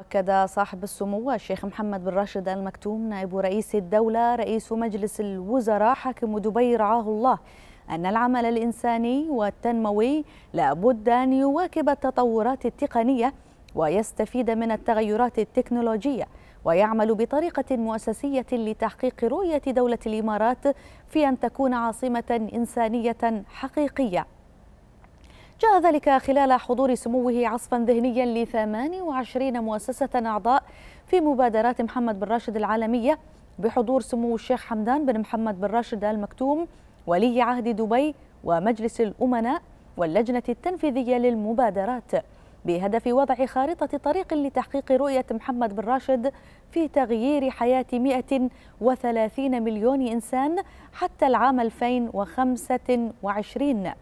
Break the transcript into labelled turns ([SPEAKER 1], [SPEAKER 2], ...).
[SPEAKER 1] أكد صاحب السمو الشيخ محمد بن راشد آل مكتوم نائب رئيس الدولة رئيس مجلس الوزراء حاكم دبي رعاه الله أن العمل الإنساني والتنموي لابد أن يواكب التطورات التقنية ويستفيد من التغيرات التكنولوجية ويعمل بطريقة مؤسسية لتحقيق رؤية دولة الإمارات في أن تكون عاصمة إنسانية حقيقية جاء ذلك خلال حضور سموه عصفا ذهنيا ل 28 مؤسسة أعضاء في مبادرات محمد بن راشد العالمية بحضور سمو الشيخ حمدان بن محمد بن راشد آل مكتوم ولي عهد دبي ومجلس الأمناء واللجنة التنفيذية للمبادرات بهدف وضع خارطة طريق لتحقيق رؤية محمد بن راشد في تغيير حياة 130 مليون إنسان حتى العام 2025